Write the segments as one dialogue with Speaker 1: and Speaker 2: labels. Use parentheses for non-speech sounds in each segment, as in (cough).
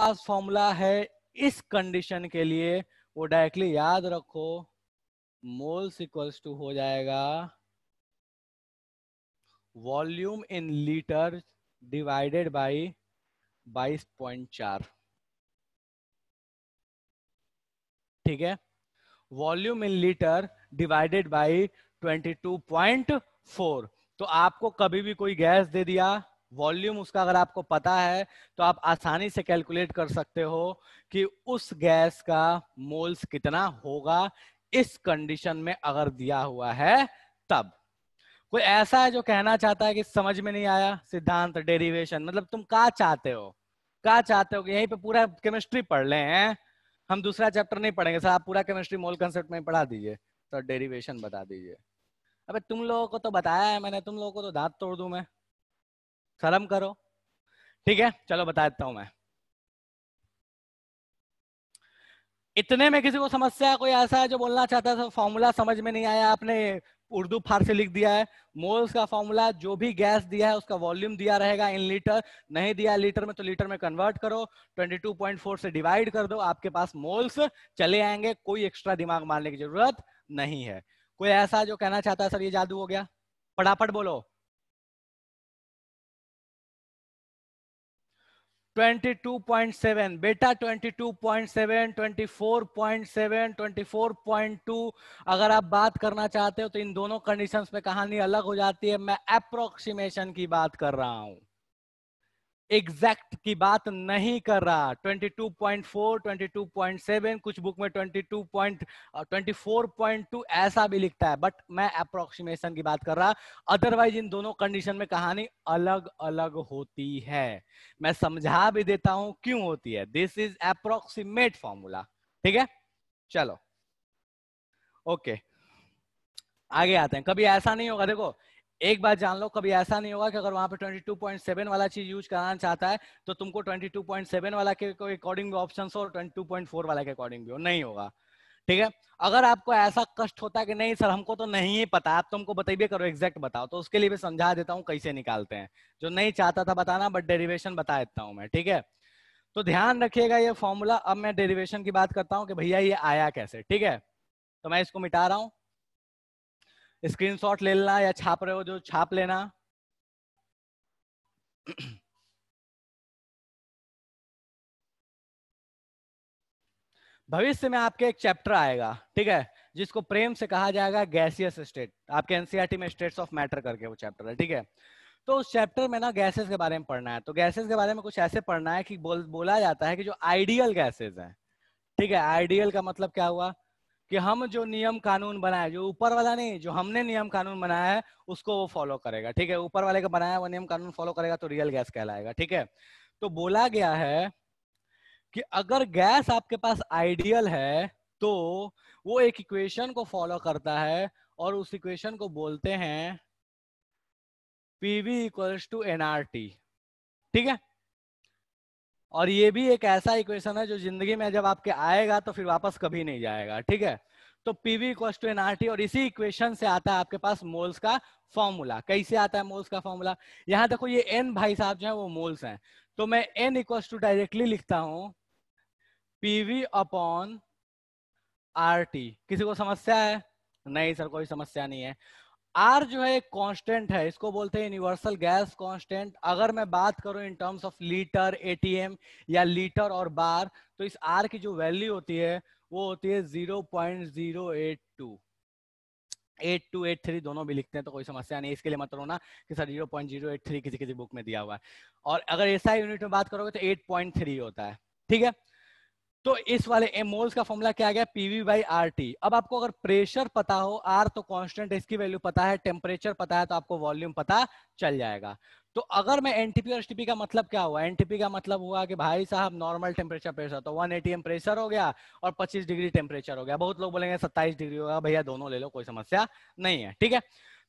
Speaker 1: पास formula है इस condition के लिए वो डायरेक्टली याद रखो मोल्स इक्वल्स टू हो जाएगा volume in litre divided by 22.4 ठीक है volume in litre divided by 22.4 तो आपको कभी भी कोई गैस दे दिया वॉल्यूम उसका अगर आपको पता है तो आप आसानी से कैलकुलेट कर सकते हो कि उस गैस का मोल्स कितना होगा इस कंडीशन में अगर दिया हुआ है तब कोई ऐसा है जो कहना चाहता है कि समझ में नहीं आया सिद्धांत डेरिवेशन मतलब तुम क्या चाहते हो क्या चाहते हो कि यहीं पे पूरा केमिस्ट्री पढ़ ले हैं हम दूसरा चैप्टर नहीं पढ़ेंगे सर आप पूरा केमिस्ट्री मोल कंसेप्ट में पढ़ा दीजिए सर तो डेरिवेशन बता दीजिए अबे तुम लोगों को तो बताया है मैंने तुम लोगों को तो दांत तोड़ दू मैं शर्म करो ठीक है चलो बता देता हूं मैं इतने में किसी को समस्या कोई ऐसा है जो बोलना चाहता था फॉर्मूला तो समझ में नहीं आया आपने उर्दू फारसी लिख दिया है मोल्स का फॉर्मूला जो भी गैस दिया है उसका वॉल्यूम दिया रहेगा इन लीटर नहीं दिया लीटर में तो लीटर में कन्वर्ट करो 22.4 से डिवाइड कर दो आपके पास मोल्स चले आएंगे कोई एक्स्ट्रा दिमाग मारने की जरूरत नहीं है कोई ऐसा जो कहना चाहता है सर ये जादू हो गया फटाफट बोलो 22.7 बेटा 22.7 24.7 24.2 अगर आप बात करना चाहते हो तो इन दोनों कंडीशंस में कहानी अलग हो जाती है मैं अप्रोक्सीमेशन की बात कर रहा हूं एग्जैक्ट की बात नहीं कर रहा 22.4 22.7 कुछ बुक में 22.24.2 ऐसा भी लिखता है बट मैं अप्रोक्सीमेशन की बात कर रहा अदरवाइज इन दोनों कंडीशन में कहानी अलग अलग होती है मैं समझा भी देता हूं क्यों होती है दिस इज अप्रोक्सीमेट फॉर्मूला ठीक है चलो ओके okay. आगे आते हैं कभी ऐसा नहीं होगा देखो एक बात जान लो कभी ऐसा नहीं होगा कि अगर वहां पे 22.7 वाला चीज यूज कराना चाहता है तो तुमको 22.7 वाला के अकॉर्डिंग भी ऑप्शन हो और 22.4 वाला के अकॉर्डिंग भी हो नहीं होगा ठीक है अगर आपको ऐसा कष्ट होता है कि नहीं सर हमको तो नहीं ही पता आप तुमको तो बताइए करो एग्जैक्ट बताओ तो उसके लिए भी समझा देता हूँ कैसे निकालते हैं जो नहीं चाहता था बताना बट डेरिवेशन बता देता हूँ मैं ठीक है तो ध्यान रखिएगा ये फॉर्मूला अब मैं डेरिवेशन की बात करता हूँ कि भैया ये आया कैसे ठीक है तो मैं इसको मिटा रहा हूँ स्क्रीनशॉट ले लेना या छाप रहे हो जो छाप लेना भविष्य में आपके एक चैप्टर आएगा ठीक है जिसको प्रेम से कहा जाएगा गैसियस स्टेट आपके एनसीआरटी e में स्टेट्स ऑफ मैटर करके वो चैप्टर है ठीक है तो उस चैप्टर में ना गैसेस के बारे में पढ़ना है तो गैसेस के बारे में कुछ ऐसे पढ़ना है कि बोल बोला जाता है कि जो आइडियल गैसेस हैं ठीक है आइडियल का मतलब क्या हुआ कि हम जो नियम कानून बनाया जो ऊपर वाला नहीं जो हमने नियम कानून बनाया है उसको वो फॉलो करेगा ठीक है ऊपर वाले का बनाया वो नियम कानून फॉलो करेगा तो रियल गैस कहलाएगा ठीक है तो बोला गया है कि अगर गैस आपके पास आइडियल है तो वो एक इक्वेशन को फॉलो करता है और उस इक्वेशन को बोलते हैं पीवी इक्वल्स टू एनआरटी ठीक है और ये भी एक ऐसा इक्वेशन है जो जिंदगी में जब आपके आएगा तो फिर वापस कभी नहीं जाएगा ठीक है तो पीवी इक्वस टू एनआरटी और इसी इक्वेशन से आता है आपके पास मोल्स का फॉर्मूला कैसे आता है मोल्स का फॉर्मूला यहां देखो ये एन भाई साहब जो है वो मोल्स हैं तो मैं एन इक्वस टू डायरेक्टली लिखता P PV upon R T किसी को समस्या है नहीं सर कोई समस्या नहीं है आर जो है कांस्टेंट है इसको बोलते हैं यूनिवर्सल गैस कांस्टेंट अगर मैं बात करूं in terms of litre ATM या लीटर और बार तो इस आर की जो वैल्यू होती है वो होती है zero point zero eight two eight two eight three दोनों भी लिखते हैं तो कोई समस्या नहीं इसके लिए मत रोना कि sir zero point zero eight three किसी किसी बुक में दिया हुआ है और अगर ऐसा यूनिट में बात करोगे तो एट पॉइंट थ्री होता है ठीक है तो इस वाले एमोल्स का फॉर्मूला क्या गया गया पीवी बाई आर टी अब आपको अगर प्रेशर पता हो आर तो कांस्टेंट इसकी वैल्यू पता है टेम्परेचर पता है तो आपको वॉल्यूम पता चल जाएगा तो अगर मैं एनटीपी और एसटीपी का मतलब क्या हुआ एनटीपी का मतलब हुआ कि भाई साहब नॉर्मल टेम्परेचर प्रेशर तो वन एटीएम प्रेशर हो गया और 25 डिग्री टेम्परेचर हो गया बहुत लोग बोलेंगे 27 डिग्री होगा भैया दोनों ले लो कोई समस्या नहीं है ठीक है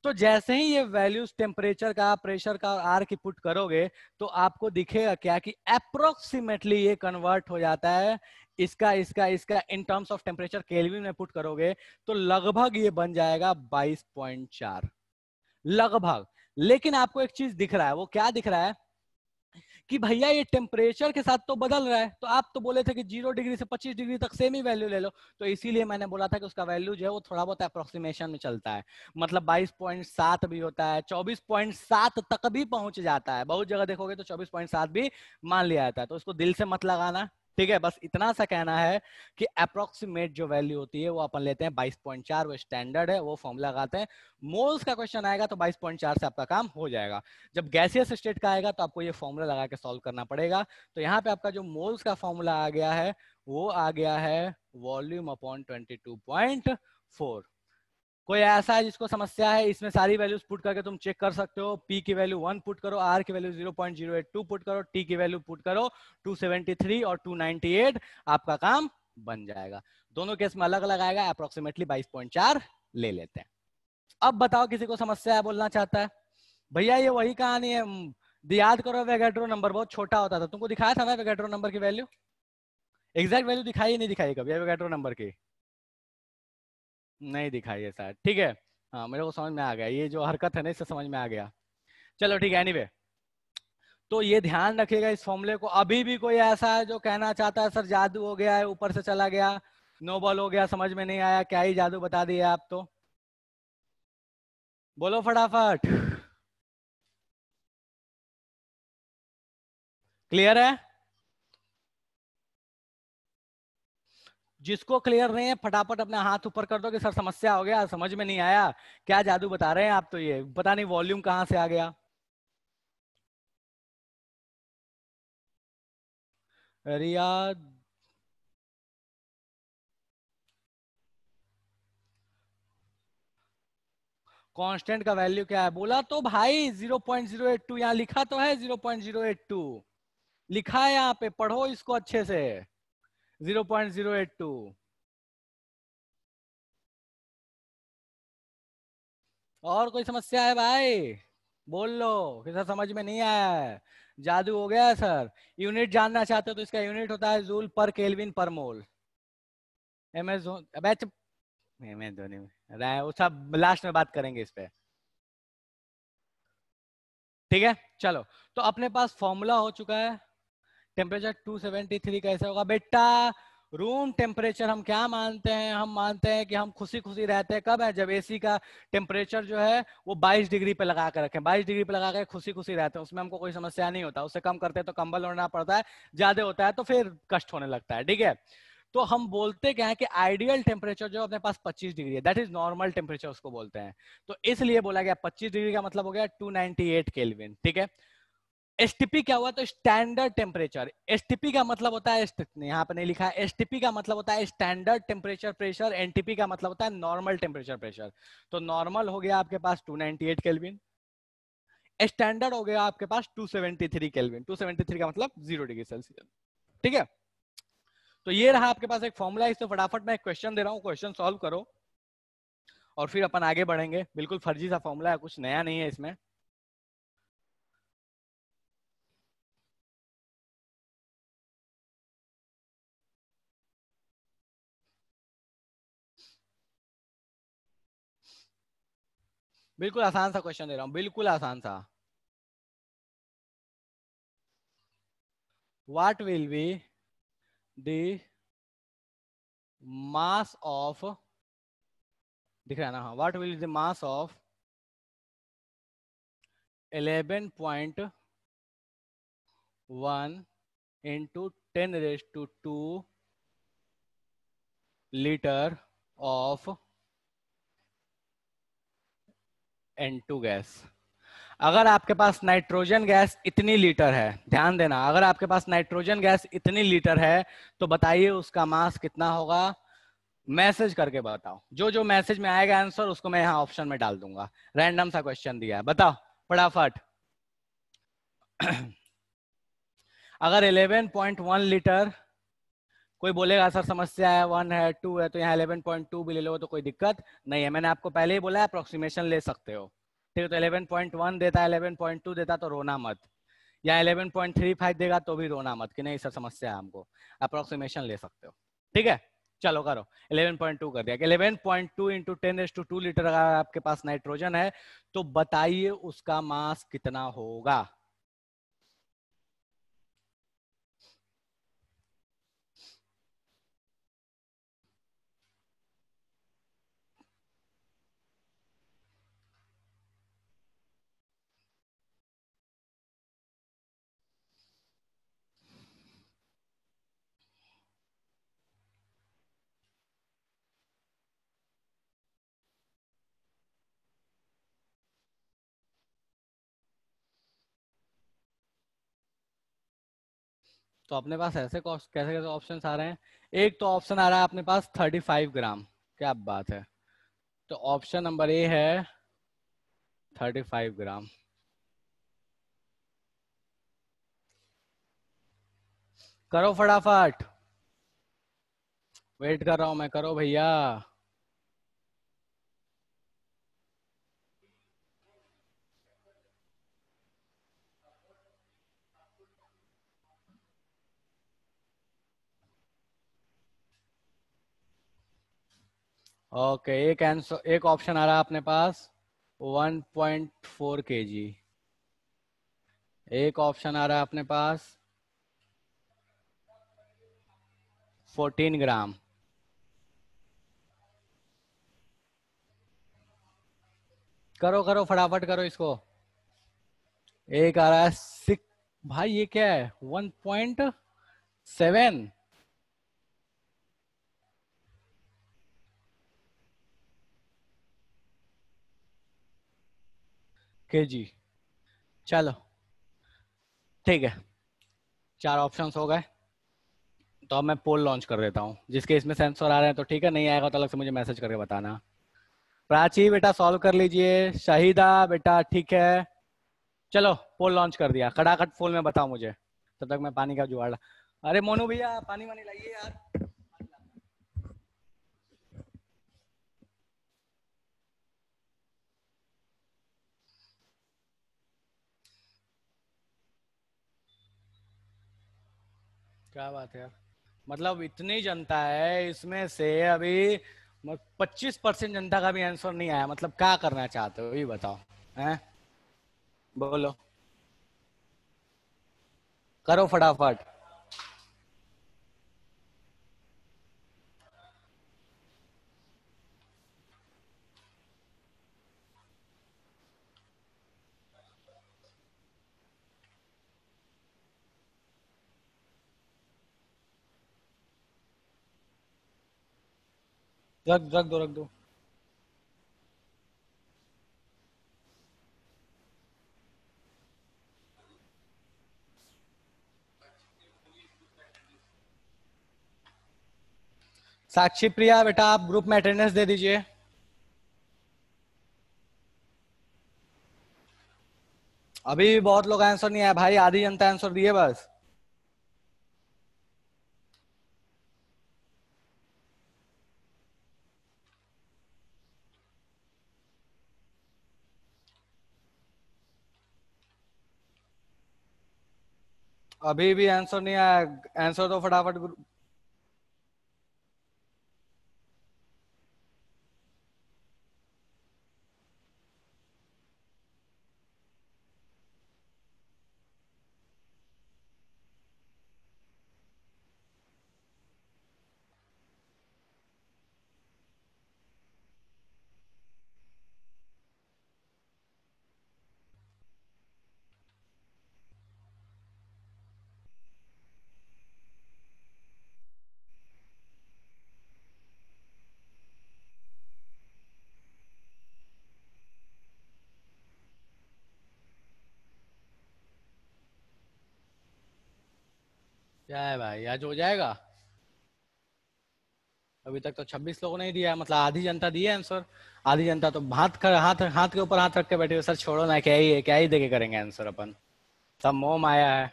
Speaker 1: तो जैसे ही ये वैल्यूज टेम्परेचर का प्रेशर का आर की पुट करोगे तो आपको दिखेगा क्या कि अप्रोक्सीमेटली ये कन्वर्ट हो जाता है इसका इसका इसका in terms of temperature kelvin में पुट करोगे तो लगभग ये बन जाएगा 22.4 लगभग लेकिन आपको एक चीज दिख रहा है वो क्या दिख रहा है कि भैया ये टेम्परेचर के साथ तो बदल रहा है तो आप तो बोले थे कि जीरो डिग्री से पच्चीस डिग्री तक सेम ही वैल्यू ले लो तो इसीलिए मैंने बोला था कि उसका वैल्यू जो है वो थोड़ा बहुत अप्रोक्सीमेशन में चलता है मतलब बाईस पॉइंट सात भी होता है चौबीस पॉइंट सात तक भी पहुंच जाता है बहुत जगह देखोगे तो चौबीस पॉइंट सात भी मान लिया जाता है तो उसको दिल से मत लगाना ठीक है बस इतना सा कहना है कि अप्रोक्सीमेट जो वैल्यू होती है वो अपन लेते हैं बाईस पॉइंट चार वो स्टैंडर्ड है वो फॉर्म लगाते हैं मोल्स का क्वेश्चन आएगा तो बाईस पॉइंट चार से आपका काम हो जाएगा जब गैसियस स्टेट का आएगा तो आपको ये फॉर्मूला लगा के सॉल्व करना पड़ेगा तो यहाँ पे आपका जो मोल्स का फॉर्मूला आ गया है वो आ गया है वॉल्यूम अपॉन ट्वेंटी फोर कोई ऐसा है जिसको समस्या है इसमें सारी वैल्यूज पुट करके तुम चेक कर सकते हो पी की वैल्यू वन पुट करो आर की value zero point zero eight two put करो टी की वैल्यू पुट करो टू सेवेंटी थ्री और टू नाइनटी एट आपका काम बन जाएगा दोनों केस में अलग अलग आएगा अप्रोक्सीमेटली बाईस पॉइंट चार ले लेते हैं अब बताओ किसी को समस्या है बोलना चाहता है भैया ये वही कहानी है याद करो वेगेट्रो नंबर बहुत छोटा होता था तुमको दिखाया था ना वेगेट्रो नंबर की वैल्यू एग्जैक्ट वैल्यू दिखाई नहीं दिखाई कभी वेगेट्रो नंबर की नहीं दिखाई है शायद ठीक है हाँ मेरे को समझ में आ गया ये जो हरकत है ना इससे समझ में आ गया चलो ठीक है एनीवे तो ये ध्यान रखिएगा इस फॉर्मुले को अभी भी कोई ऐसा है जो कहना चाहता है सर जादू हो गया है ऊपर से चला गया नोबल हो गया समझ में नहीं आया क्या ही जादू बता दिए आप तो बोलो फटाफट क्लियर है जिसको क्लियर नहीं है फटाफट अपने हाथ ऊपर कर दो कि सर समस्या हो गया समझ में नहीं आया क्या जादू बता रहे हैं आप तो ये पता नहीं वॉल्यूम कहां से आ गया रियाद कांस्टेंट का वैल्यू क्या है बोला तो भाई 0.082 यहाँ लिखा तो है 0.082 लिखा है यहां पे पढ़ो इसको अच्छे से zero point zero eight two और कोई समस्या है भाई बोल लो किसा समझ में नहीं आया है जादू हो गया है सर यूनिट जानना चाहते हो तो इसका यूनिट होता है जूल पर केल्विन पर mole M S M S Dhoni सब लास्ट में बात करेंगे इस पे ठीक है चलो तो अपने पास फॉर्मूला हो चुका है टेम्परेचर 273 कैसे होगा बेटा रूम टेम्परेचर हम क्या मानते हैं हम मानते हैं कि हम खुशी खुशी रहते हैं कब है जब एसी का टेम्परेचर जो है वो 22 डिग्री पे लगा कर रखें 22 डिग्री पे लगा कर खुशी खुशी रहते हैं उसमें हमको कोई समस्या नहीं होता उससे कम करते हैं तो कंबल ओढ़ना पड़ता है ज्यादा होता है तो फिर कष्ट होने लगता है ठीक है तो हम बोलते क्या है कि आइडियल टेम्परेचर जो अपने पास 25 डिग्री है दैट इज नॉर्मल टेम्परेचर उसको बोलते हैं तो इसलिए बोला गया 25 डिग्री का मतलब हो गया 298 केल्विन ठीक है एस क्या हुआ तो स्टैंडर्ड टेम्परेचर एस का मतलब होता है यहाँ पर नहीं लिखा है एस का मतलब होता है स्टैंडर्ड टेम्परेचर प्रेशर एन का मतलब होता है नॉर्मल टेम्परेचर प्रेशर तो नॉर्मल हो गया आपके पास 298 नाइनटी केल्विन स्टैंडर्ड हो गया आपके पास 273 सेवेंटी थ्री केलविन टू का मतलब जीरो डिग्री सेल्सियस ठीक है तो ये रहा आपके पास एक फॉर्मूला इससे फटाफट मैं एक क्वेश्चन दे रहा हूँ क्वेश्चन सॉल्व करो और फिर अपन आगे बढ़ेंगे बिल्कुल फर्जी सा फॉर्मूला है कुछ नया नहीं है इसमें
Speaker 2: बिल्कुल आसान सा क्वेश्चन दे रहा हूं बिल्कुल आसान था वाट विल बी दास ऑफ दिख
Speaker 1: रहा है ना what will the mass of eleven point one into ten raise to two litre of N two gas अगर आपके पास नाइट्रोजन गैस इतनी लीटर है ध्यान देना अगर आपके पास नाइट्रोजन गैस इतनी लीटर है तो बताइए उसका मास कितना होगा मैसेज करके बताओ जो जो मैसेज में आएगा आंसर उसको मैं यहाँ ऑप्शन में डाल दूंगा रैंडम सा क्वेश्चन दिया है बताओ फटाफट (clears throat) अगर 11.1 लीटर कोई बोलेगा सर समस्या है वन है टू है तो यहाँ इलेवन पॉइंट टू भी ले लो तो कोई दिक्कत नहीं है मैंने आपको पहले ही बोला है अप्रोक्सीमेशन ले सकते हो ठीक है तो इलेवन पॉइंट वन देता है इलेवन पॉइंट टू देता तो रोना मत या इलेवन पॉइंट थ्री फाइव देगा तो भी रोना मत कि नहीं सर समस्या है हमको अप्रोक्सीमेशन ले सकते हो ठीक है चलो करो 11.2 कर दिया 11.2 point two into ten two litre अगर आपके पास नाइट्रोजन है तो बताइए उसका मास कितना होगा तो अपने पास ऐसे कैसे कैसे ऑप्शन आ रहे हैं एक तो ऑप्शन आ रहा है अपने पास 35 ग्राम क्या बात है तो ऑप्शन नंबर ए है 35 ग्राम करो फटाफट वेट कर रहा हूं मैं करो भैया ओके एक आंसर एक ऑप्शन आ रहा है अपने पास 1.4 पॉइंट एक ऑप्शन आ रहा है अपने पास 14 ग्राम करो करो फटाफट करो इसको एक आ रहा है सिक्स भाई ये क्या है 1.7 के जी चलो ठीक है चार ऑप्शंस हो गए तो अब मैं पोल लॉन्च कर देता हूँ जिसके इसमें सेंसर आ रहे हैं तो ठीक है नहीं आएगा तो अलग से मुझे मैसेज करके बताना प्राची बेटा सॉल्व कर लीजिए शाहिदा बेटा ठीक है चलो पोल लॉन्च कर दिया खड़ाखट पोल में बताओ मुझे तब तक मैं पानी का जुगाड़ अरे मोनू भैया पानी वानी लाइए यार क्या बात है मतलब इतनी जनता है इसमें से अभी 25 परसेंट जनता का भी आंसर नहीं आया मतलब क्या करना चाहते हो ये बताओ हैं बोलो करो फटाफट रख रख दो रख दो साक्षी प्रिया बेटा आप ग्रुप में अटेंडेंस दे दीजिए अभी भी बहुत लोग आंसर नहीं आया भाई आधी जनता आंसर दिए बस अभी भी आंसर नहीं आया आंसर तो फटाफट क्या है भाई आज हो जाएगा अभी तक तो 26 लोगों ने दिया मतलब आधी जनता दी है आंसर आधी जनता तो हाथ कर हाथ हाथ के ऊपर हाथ रख के बैठे सर छोड़ो ना क्या ही है क्या ही देखे करेंगे आंसर अपन सब मोम आया है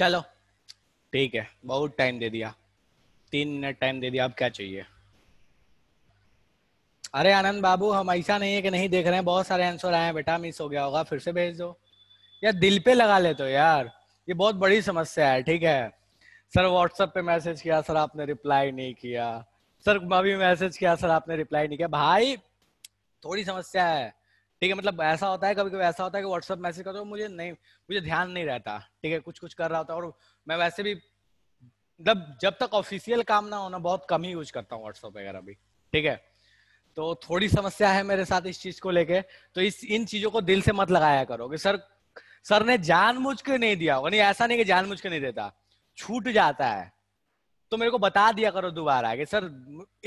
Speaker 1: चलो ठीक है बहुत टाइम दे दिया तीन मिनट टाइम दे दिया अब क्या चाहिए अरे आनंद बाबू हम ऐसा नहीं है कि नहीं देख रहे हैं बहुत सारे आंसर आए हैं बेटा मिस हो गया होगा फिर से भेज दो यार दिल पे लगा ले तो यार ये बहुत बड़ी समस्या है ठीक है सर व्हाट्सएप पे मैसेज किया सर आपने रिप्लाई नहीं किया सर अभी मैसेज किया सर आपने रिप्लाई नहीं किया भाई थोड़ी समस्या है ठीक है मतलब ऐसा होता है कभी कभी ऐसा होता है कि व्हाट्सअप मैसेज करता हूँ मुझे नहीं मुझे ध्यान नहीं रहता ठीक है कुछ कुछ कर रहा होता और मैं वैसे भी मतलब जब तक ऑफिशियल काम ना होना बहुत कम ही यूज करता हूँ व्हाट्सअप वगैरह भी ठीक है तो थोड़ी समस्या है मेरे साथ इस चीज को लेके तो इस इन चीजों को दिल से मत लगाया करो कि सर सर ने जानबूझ के नहीं दिया होगा नहीं ऐसा नहीं कि जानबूझ के नहीं देता छूट जाता है तो मेरे को बता दिया करो दोबारा कि सर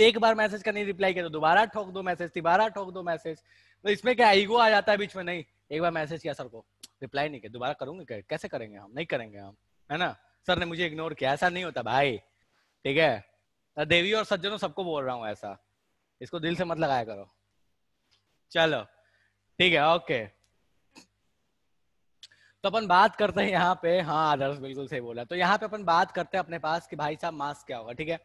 Speaker 1: एक बार मैसेज का नहीं रिप्लाई किया तो दोबारा ठोक दो मैसेज तिबारा ठोक दो मैसेज तो इसमें क्या ईगो आ जाता है बीच में नहीं एक बार मैसेज किया सर को रिप्लाई नहीं किया दोबारा करूंगे कैसे करेंगे हम नहीं करेंगे हम है ना सर ने मुझे इग्नोर किया ऐसा नहीं होता भाई ठीक है देवी और सज्जनों सबको बोल रहा हूँ ऐसा इसको दिल से मत लगाया करो चलो ठीक है ओके तो अपन बात करते हैं यहाँ पे हाँ आदर्श बिल्कुल सही बोला तो यहाँ पे अपन बात करते हैं अपने पास कि भाई साहब मास क्या होगा ठीक है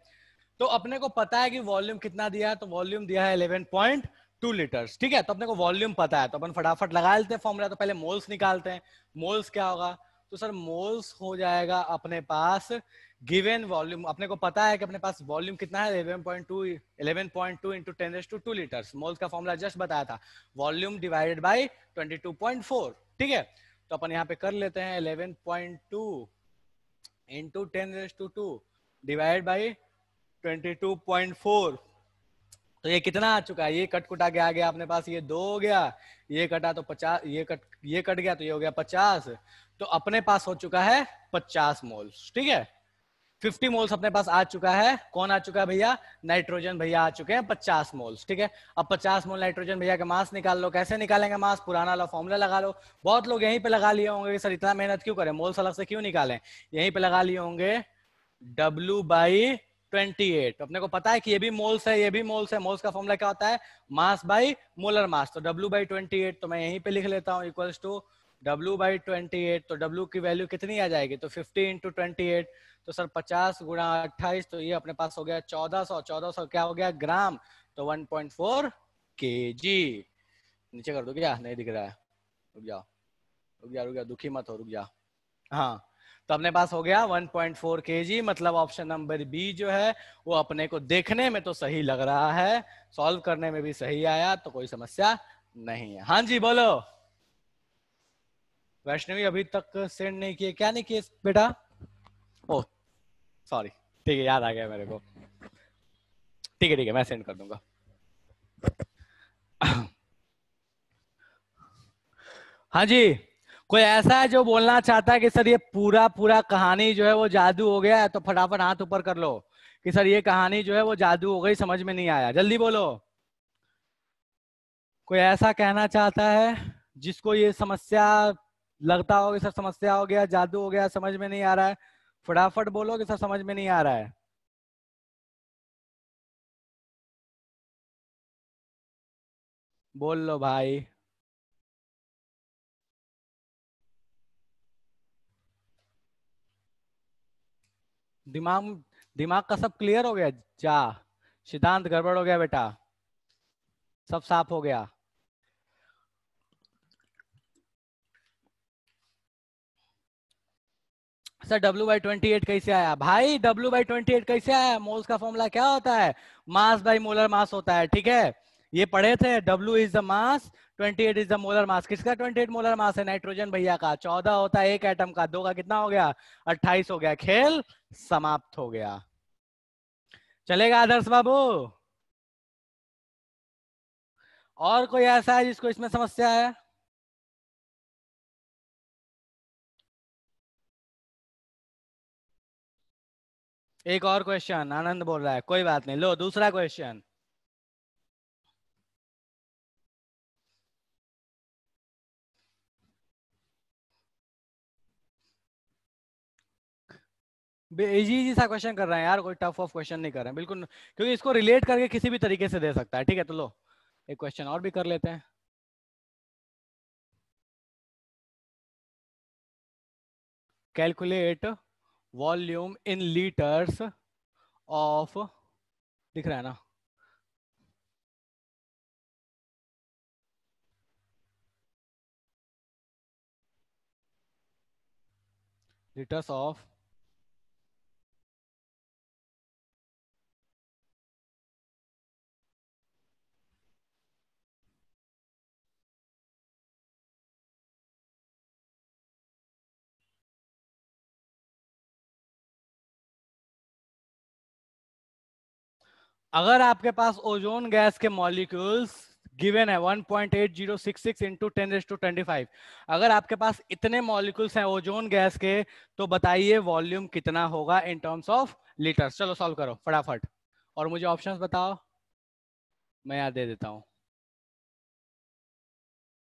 Speaker 1: तो अपने को पता है कि वॉल्यूम कितना दिया है तो वॉल्यूम दिया है इलेवन पॉइंट टू लीटर्स ठीक है तो अपने को वॉल्यूम पता है तो अपन फटाफट लगा लेते हैं फॉर्मूला तो पहले मोल्स निकालते हैं मोल्स क्या होगा तो सर मोल्स हो जाएगा अपने पास गिवेन वॉल्यूम अपने को पता है कि अपने पास वॉल्यूम कितना है 11.2 11.2 two 10 raise to two litre moles का फॉर्मूला जस्ट बताया था वॉल्यूम डिवाइडेड बाय 22.4 ठीक है तो अपन यहाँ पे कर लेते हैं 11.2 point two into ten two two divide by twenty two point four तो ये कितना आ चुका है ये कट कुटा के आ गया अपने पास ये दो हो गया ये कटा तो पचास ये कट ये कट गया तो ये हो गया पचास तो अपने पास हो चुका है पचास मोल्स ठीक है फिफ्टी मोल्स अपने पास आ चुका है कौन आ चुका है भैया नाइट्रोजन भैया आ चुके हैं पचास मोल्स ठीक है अब पचास मोल नाइट्रोजन भैया का मास निकाल लो कैसे निकालेंगे मास पुराना ला फॉर्मूला लगा लो बहुत लोग यहीं पे लगा लिए होंगे कि सर इतना मेहनत क्यों करें मोल्स अलग से क्यों निकालें यहीं पर लगा लिए होंगे डब्ल्यू बाई 28 तो अपने को पता है कि ये भी मोल्स है ये भी मोल्स है मोल्स का फॉर्मूला क्या होता है मास बाई मोलर मास तो W बाई ट्वेंटी तो मैं यहीं पे लिख लेता हूँ equals to W by twenty तो W की वैल्यू कितनी आ जाएगी तो 15 इंटू ट्वेंटी तो सर 50 गुणा अट्ठाईस तो ये अपने पास हो गया 1400 1400 क्या हो गया ग्राम तो 1.4 पॉइंट नीचे कर दो क्या नहीं दिख रहा है रुक जाओ रुक जाओ रुक जाओ दुखी मत हो रुक जाओ हाँ तो अपने पास हो गया 1.4 पॉइंट मतलब ऑप्शन नंबर बी जो है वो अपने को देखने में तो सही लग रहा है सॉल्व करने में भी सही आया तो कोई समस्या नहीं है हाँ जी बोलो वैष्णवी अभी तक सेंड नहीं किए क्या नहीं किए बेटा ओह सॉरी ठीक है याद आ गया मेरे को ठीक है ठीक है मैं सेंड कर दूंगा हाँ जी कोई ऐसा है जो बोलना चाहता है कि सर ये पूरा पूरा कहानी जो है वो जादू हो गया है तो फटाफट हाथ ऊपर कर लो कि सर ये कहानी जो है वो जादू हो गई समझ में नहीं आया जल्दी बोलो कोई ऐसा कहना चाहता है जिसको ये समस्या लगता हो कि सर समस्या हो गया जादू हो गया समझ में नहीं आ रहा है फटाफट बोलो कि सर समझ में नहीं आ रहा है
Speaker 2: बोल लो भाई
Speaker 1: दिमाग दिमाग का सब क्लियर हो गया जा सिद्धांत गड़बड़ हो गया बेटा सब साफ हो गया sir W by twenty eight कैसे आया भाई W बाई ट्वेंटी एट कैसे आया मोल्स का फॉर्मूला क्या होता है मास बाई मोलर मास होता है ठीक है ये पढ़े थे W is the mass 28 is the molar mass किसका 28 मोलर मास है नाइट्रोजन भैया का 14 होता है एक एटम का दो का कितना हो गया 28 हो गया खेल समाप्त हो गया चलेगा आदर्श बाबू और कोई ऐसा है जिसको इसमें समस्या है
Speaker 2: एक और क्वेश्चन आनंद बोल रहा है कोई बात नहीं लो दूसरा क्वेश्चन
Speaker 1: इजी सा क्वेश्चन कर रहे हैं यार कोई टफ ऑफ क्वेश्चन नहीं कर रहे हैं बिल्कुल क्योंकि इसको रिलेट करके किसी भी तरीके से दे सकता है ठीक है तो लो एक क्वेश्चन और भी कर लेते हैं
Speaker 2: calculate
Speaker 1: volume in litres of दिख रहा है ना
Speaker 2: लीटर्स ऑफ अगर
Speaker 1: आपके पास ओजोन गैस के मॉलिक्यूल्स गिवन है 1.8066 इंटू टेन टू ट्वेंटी अगर आपके पास इतने मॉलिक्यूल्स हैं ओजोन गैस के तो बताइए वॉल्यूम कितना होगा इन टर्म्स ऑफ लीटर चलो सॉल्व करो फटाफट और मुझे ऑप्शन बताओ मैं यहाँ दे देता हूँ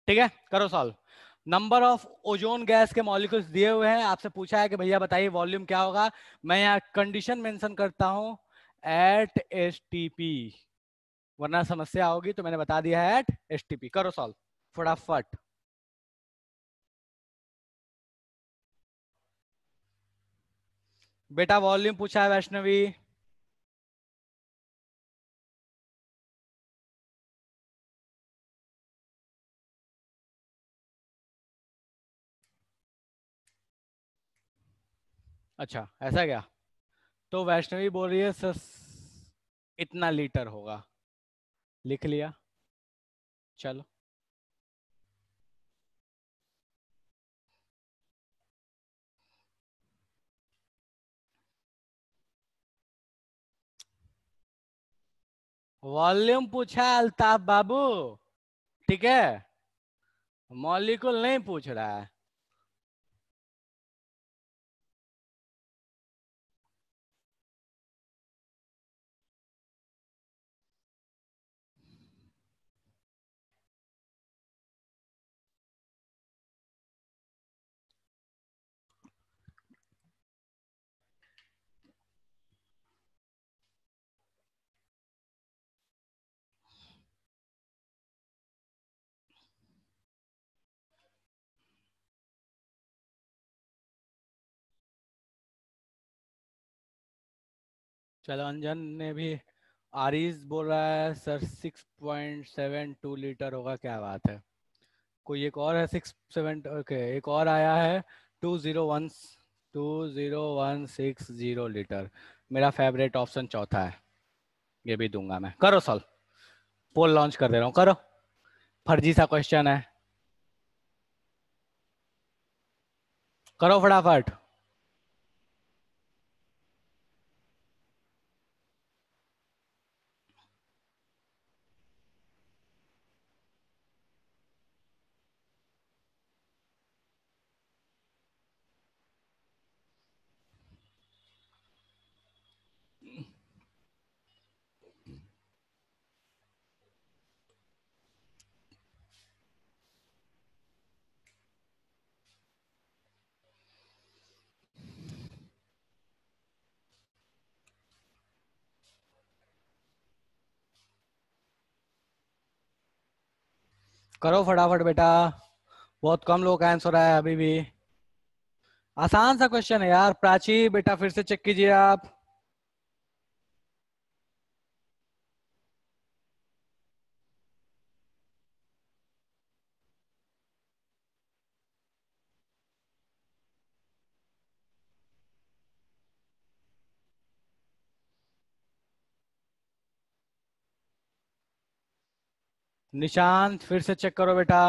Speaker 1: ठीक है करो solve number of ozone gas के मॉलिक्यूल्स दिए हुए हैं आपसे पूछा है कि भैया बताइए वॉल्यूम क्या होगा मैं यहाँ कंडीशन मेंशन करता हूँ एट एस वरना समस्या होगी तो मैंने बता दिया एट एस करो सॉल्व फटाफट
Speaker 2: बेटा वॉल्यूम पूछा है वैष्णवी
Speaker 1: अच्छा ऐसा क्या तो वैष्णवी बोल रही है सर इतना लीटर होगा लिख लिया चलो
Speaker 2: वॉल्यूम पूछा अल्ताफ बाबू ठीक है मॉलिकुल नहीं पूछ रहा है
Speaker 1: चलो अंजन ने भी आरिज बोल रहा है सर 6.72 लीटर होगा क्या बात है कोई एक और है सिक्स सेवन ओके एक और आया है two zero one two zero one six zero litre मेरा फेवरेट ऑप्शन चौथा है ये भी दूंगा मैं करो सॉल्व पोल लॉन्च कर दे रहा हूँ करो फर्जी सा क्वेश्चन है करो फटाफट करो फटाफट बेटा बहुत कम लोग का आंसर आया अभी भी आसान सा क्वेश्चन है यार प्राची बेटा फिर से चेक कीजिए आप निशांत फिर से चेक करो बेटा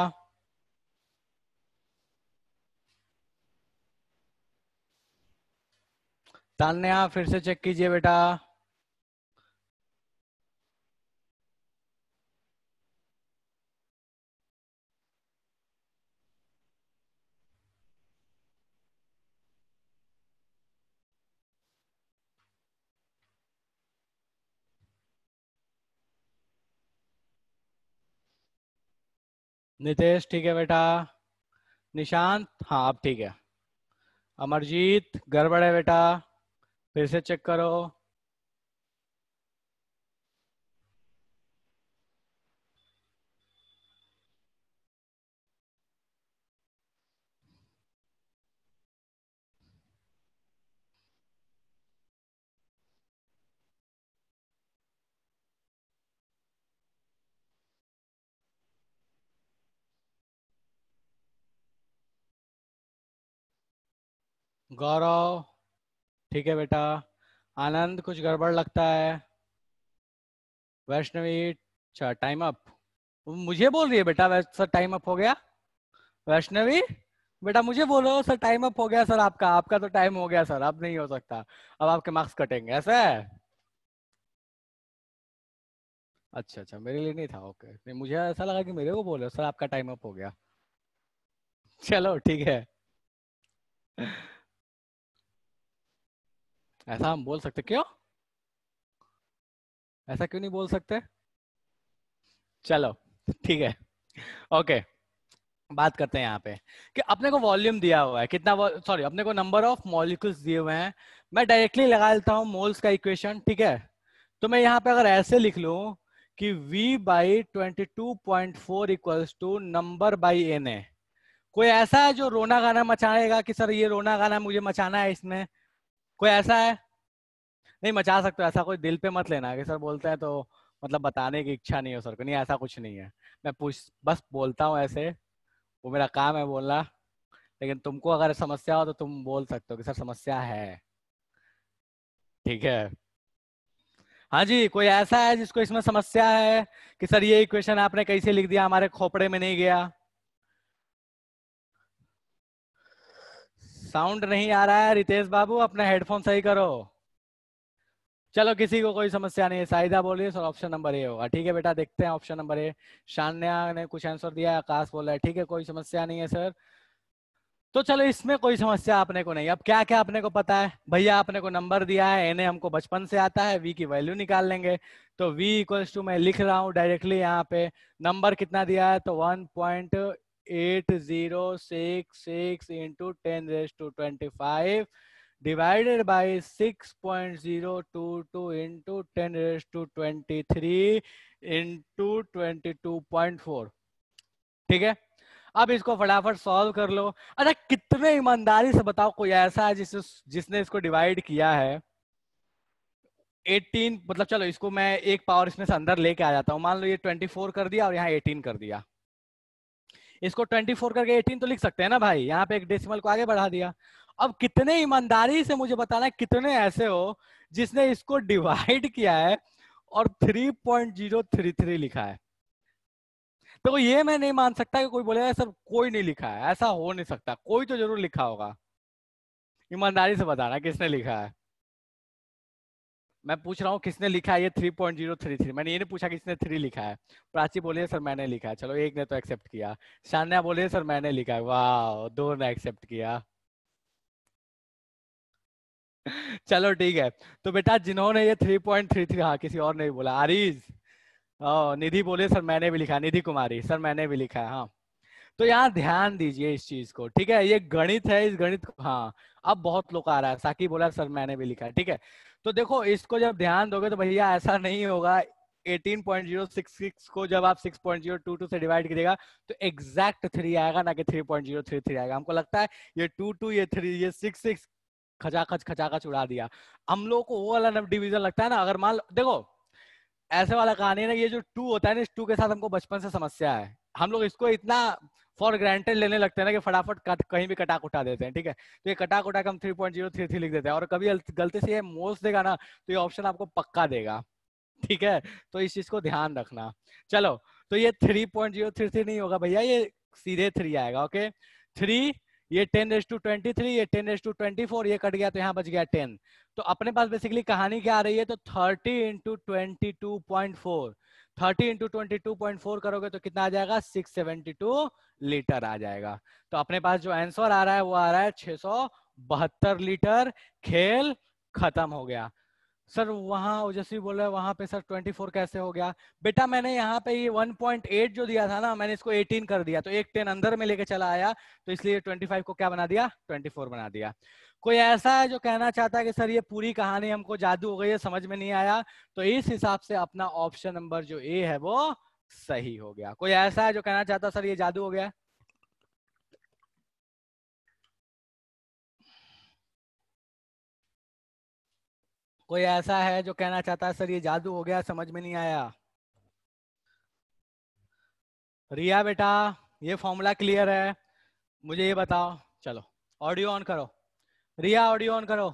Speaker 1: तान्या फिर से चेक कीजिए बेटा नितेश ठीक है बेटा निशांत हाँ आप ठीक है अमरजीत गड़बड़ है बेटा फिर से चेक करो गौरव ठीक है बेटा आनंद कुछ गड़बड़ लगता है वैष्णवी अच्छा टाइम अप मुझे बोल रही है बेटा सर टाइम अप हो गया वैष्णवी बेटा मुझे बोलो सर टाइम अप हो गया सर आपका आपका तो टाइम हो गया सर अब नहीं हो सकता अब आपके मार्क्स कटेंगे ऐसा है अच्छा अच्छा मेरे लिए नहीं था ओके नहीं मुझे ऐसा लगा कि मेरे को बोलो सर आपका टाइम अप हो गया चलो ठीक है ऐसा हम बोल सकते क्यों ऐसा क्यों नहीं बोल सकते चलो ठीक है ओके बात करते हैं यहाँ पे कि अपने को वॉल्यूम दिया हुआ है कितना सॉरी अपने को नंबर ऑफ मॉलिक्यूल्स दिए हुए हैं मैं डायरेक्टली लगा लेता हूँ मोल्स का इक्वेशन ठीक है तो मैं यहाँ पे अगर ऐसे लिख लू कि v by twenty two point four equals to number by N A कोई ऐसा है जो रोना गाना मचाएगा कि सर ये रोना गाना मुझे मचाना है इसमें कोई ऐसा है नहीं मचा सकते ऐसा कोई दिल पे मत लेना कि सर बोलता है तो मतलब बताने की इच्छा नहीं हो सर को नहीं ऐसा कुछ नहीं है मैं पूछ बस बोलता हूँ ऐसे वो मेरा काम है बोलना लेकिन तुमको अगर समस्या हो तो तुम बोल सकते हो कि सर समस्या है ठीक है हाँ जी कोई ऐसा है जिसको इसमें समस्या है कि सर ये इक्वेशन आपने कैसे लिख दिया हमारे खोपड़े में नहीं गया साउंड नहीं आ रहा है रितेश बाबू अपना हेडफोन सही करो चलो किसी को कोई समस्या नहीं है साहिदा बोल रही है सर ऑप्शन नंबर ए होगा ठीक है बेटा देखते हैं ऑप्शन नंबर ए शान्या ने कुछ आंसर दिया आकाश बोला है ठीक है कोई समस्या नहीं है सर तो चलो इसमें कोई समस्या आपने को नहीं अब क्या क्या आपने को पता है भैया आपने को नंबर दिया है एन हमको बचपन से आता है वी की वैल्यू निकाल लेंगे तो वी इक्वल्स टू मैं लिख रहा हूँ डायरेक्टली यहाँ पे नंबर कितना दिया है तो one point eight zero six six into ten raise to twenty five divided by six point zero two two into ten raise to twenty three into twenty two point four ठीक है अब इसको फटाफट solve कर लो अच्छा कितने ईमानदारी से बताओ कोई ऐसा है जिस जिसने इसको डिवाइड किया है 18 मतलब चलो इसको मैं एक पावर इसमें से अंदर लेके आ जाता हूँ मान लो ये 24 कर दिया और यहाँ 18 कर दिया इसको 24 करके 18 तो लिख सकते हैं ना भाई यहाँ पे एक डेसिमल को आगे बढ़ा दिया अब कितने ईमानदारी से मुझे बताना है कितने ऐसे हो जिसने इसको डिवाइड किया है और 3.033 लिखा है तो ये मैं नहीं मान सकता कि कोई बोलेगा सर कोई नहीं लिखा है ऐसा हो नहीं सकता कोई तो जरूर लिखा होगा ईमानदारी से बताना किसने लिखा है मैं पूछ रहा हूँ किसने लिखा है ये थ्री oh मैंने ये नहीं पूछा किसने थ्री लिखा है प्राची बोलिए सर मैंने लिखा है चलो एक ने तो एक्सेप्ट किया शान्या बोलिए सर मैंने लिखा है वाह दो ने एक्सेप्ट किया चलो ठीक है तो बेटा जिन्होंने ये थ्री थ्री पॉइंट थ्री हाँ किसी और ने बोला आरिज निधि बोले सर मैंने भी लिखा निधि कुमारी सर मैंने भी लिखा है हाँ तो यहाँ ध्यान दीजिए इस चीज को ठीक है ये गणित है इस गणित को हाँ अब बहुत लोग आ रहा है साकी बोला सर मैंने भी लिखा है ठीक है तो देखो इसको जब ध्यान दोगे तो भैया ऐसा नहीं होगा 18.066 को जब आप 6.022 से डिवाइड करेगा तो एग्जैक्ट थ्री आएगा ना कि 3.033 आएगा हमको लगता है ये टू टू ये थ्री ये सिक्स सिक्स खचाखच खचाखच उड़ा दिया हम लोग को वो वाला डिवीजन लगता है ना अगर मान देखो ऐसे वाला कहानी है ना ये जो टू होता है ना इस टू के साथ हमको बचपन से समस्या है हम लोग इसको इतना फॉर ग्रांटेड लेने लगते हैं ना कि फटाफट कट कहीं भी कटाक उठा देते हैं ठीक है तो ये कटाक उठा के हम three point zero three three लिख देते हैं और कभी गलती से ये मोस्ट देगा ना तो ये ऑप्शन आपको पक्का देगा ठीक है तो इस चीज को ध्यान रखना चलो तो ये three point zero three three नहीं होगा भैया ये सीधे थ्री आएगा ओके थ्री ये ten raise to twenty three ये ten raise to twenty four ये कट गया तो यहाँ बच गया टेन तो अपने पास बेसिकली कहानी क्या आ रही है तो thirty into twenty two point four thirty into twenty two point four करोगे तो कितना आ जाएगा सिक्स सेवेंटी टू लीटर आ जाएगा तो अपने पास जो आंसर आ रहा है वो आ रहा है छह सौ बहत्तर लीटर खेल खत्म हो गया सर वहां ओजस्वी बोल रहे हैं पे सर 24 कैसे हो गया बेटा मैंने यहाँ पे ये 1.8 जो दिया था ना मैंने इसको 18 कर दिया तो एक टेन अंदर में लेके चला आया तो इसलिए 25 को क्या बना दिया 24 बना दिया कोई ऐसा है जो कहना चाहता है कि सर ये पूरी कहानी हमको जादू हो गई है समझ में नहीं आया तो इस हिसाब से अपना ऑप्शन नंबर जो ए है वो सही हो गया कोई ऐसा है जो कहना चाहता सर ये जादू हो गया कोई ऐसा है जो कहना चाहता है सर ये जादू हो गया समझ में नहीं आया रिया बेटा ये फॉर्मूला क्लियर है मुझे ये बताओ चलो ऑडियो ऑन करो रिया ऑडियो ऑन करो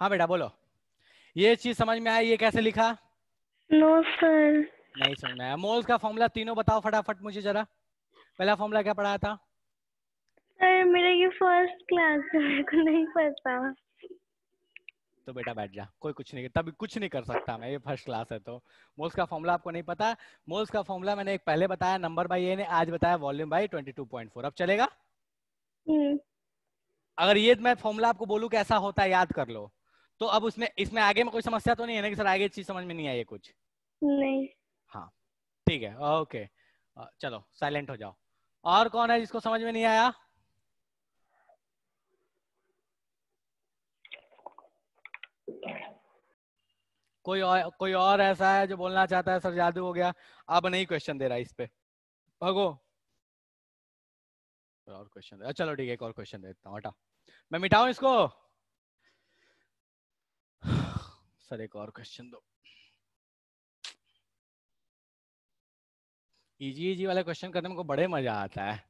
Speaker 1: हाँ बेटा बोलो ये चीज समझ में आई ये कैसे लिखा नो no, सर नहीं समझ में आया मोल्स का फॉर्मूला तीनों बताओ फटाफट मुझे जरा पहला फॉर्मूला क्या पढ़ाया था सर मेरे ये फर्स्ट क्लास है मेरे को नहीं पता तो बेटा बैठ जा कोई कुछ नहीं तभी कुछ नहीं कर सकता मैं ये फर्स्ट क्लास है तो मोल्स का फॉर्मूला आपको नहीं पता मोल्स का फॉर्मूला मैंने एक पहले बताया नंबर बाय ए ने आज बताया वॉल्यूम बाय 22.4 अब चलेगा हम्म। अगर ये मैं फॉर्मूला आपको बोलूं कि ऐसा होता है याद कर लो तो अब उसमें इसमें आगे में कोई समस्या तो नहीं है ना कि सर आगे चीज समझ में नहीं आई कुछ नहीं हाँ ठीक है ओके चलो साइलेंट हो जाओ और कौन है जिसको समझ में नहीं आया कोई और कोई और ऐसा है जो बोलना चाहता है सर जादू हो गया अब नहीं क्वेश्चन दे रहा इस पे भगो और क्वेश्चन दे चलो ठीक है एक और क्वेश्चन दे देता हूँ हटा मैं मिटाऊ इसको (sighs) सर एक और क्वेश्चन दो इजी e इजी e वाला क्वेश्चन करने में को बड़े मजा आता है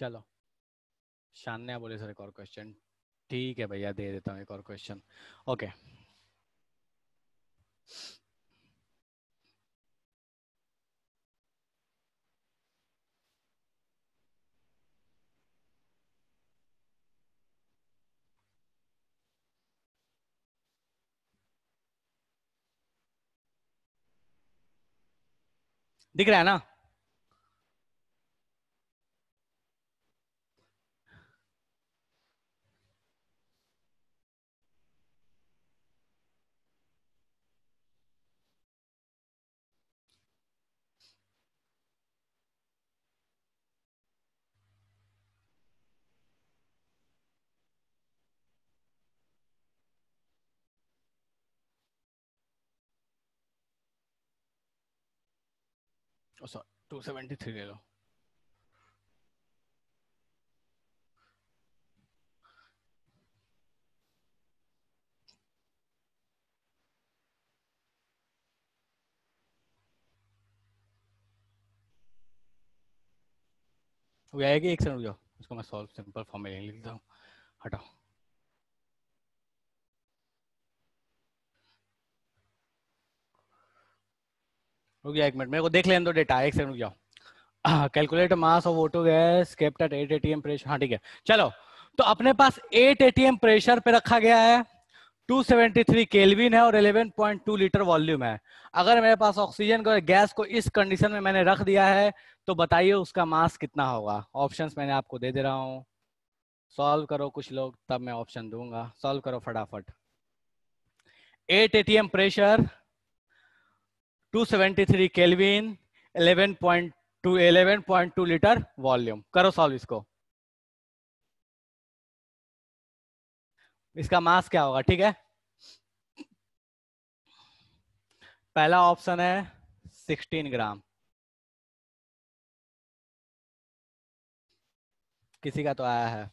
Speaker 1: चलो शान्या बोले सर एक और क्वेश्चन ठीक है भैया दे देता हूँ एक और क्वेश्चन ओके दिख रहा है ना सॉरी 273 ले लो हो जाएगी एक सेकंड जाओ इसको मैं सॉल्व सिंपल फॉर्म में लिख देता हूँ हटाओ रुक जाओ एक मिनट मेरे को देख लेने दो डेटा एक सेकंड रुक जाओ calculate mass of auto gas kept at 8 atm pressure हाँ ठीक है चलो तो अपने पास एट एटीएम प्रेशर पे रखा गया है 273 केल्विन है और 11.2 लीटर वॉल्यूम है अगर मेरे पास ऑक्सीजन को गैस को इस कंडीशन में मैंने रख दिया है तो बताइए उसका मास कितना होगा ऑप्शंस मैंने आपको दे दे रहा हूँ सॉल्व करो कुछ लोग तब मैं ऑप्शन दूंगा सॉल्व करो फटाफट eight atm pressure 273 273 kelvin 11.2 11.2 litre volume करो सॉल्व इसको
Speaker 2: इसका मास क्या होगा ठीक है पहला ऑप्शन है 16 ग्राम
Speaker 1: किसी का तो आया है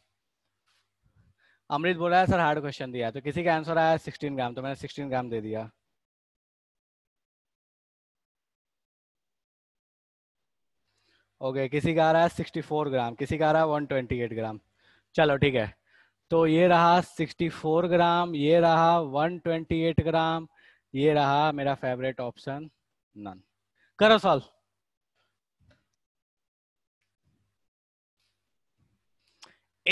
Speaker 1: अमृत बोला है सर हार्ड क्वेश्चन दिया तो किसी का आंसर आया 16 ग्राम तो मैंने 16 ग्राम दे दिया ओके किसी का आ रहा है सिक्सटी फोर ग्राम किसी का आ रहा है वन ट्वेंटी एट ग्राम चलो ठीक है तो ये रहा सिक्सटी फोर ग्राम ये रहा वन ट्वेंटी एट ग्राम ये रहा मेरा फेवरेट ऑप्शन नन करो सॉल्व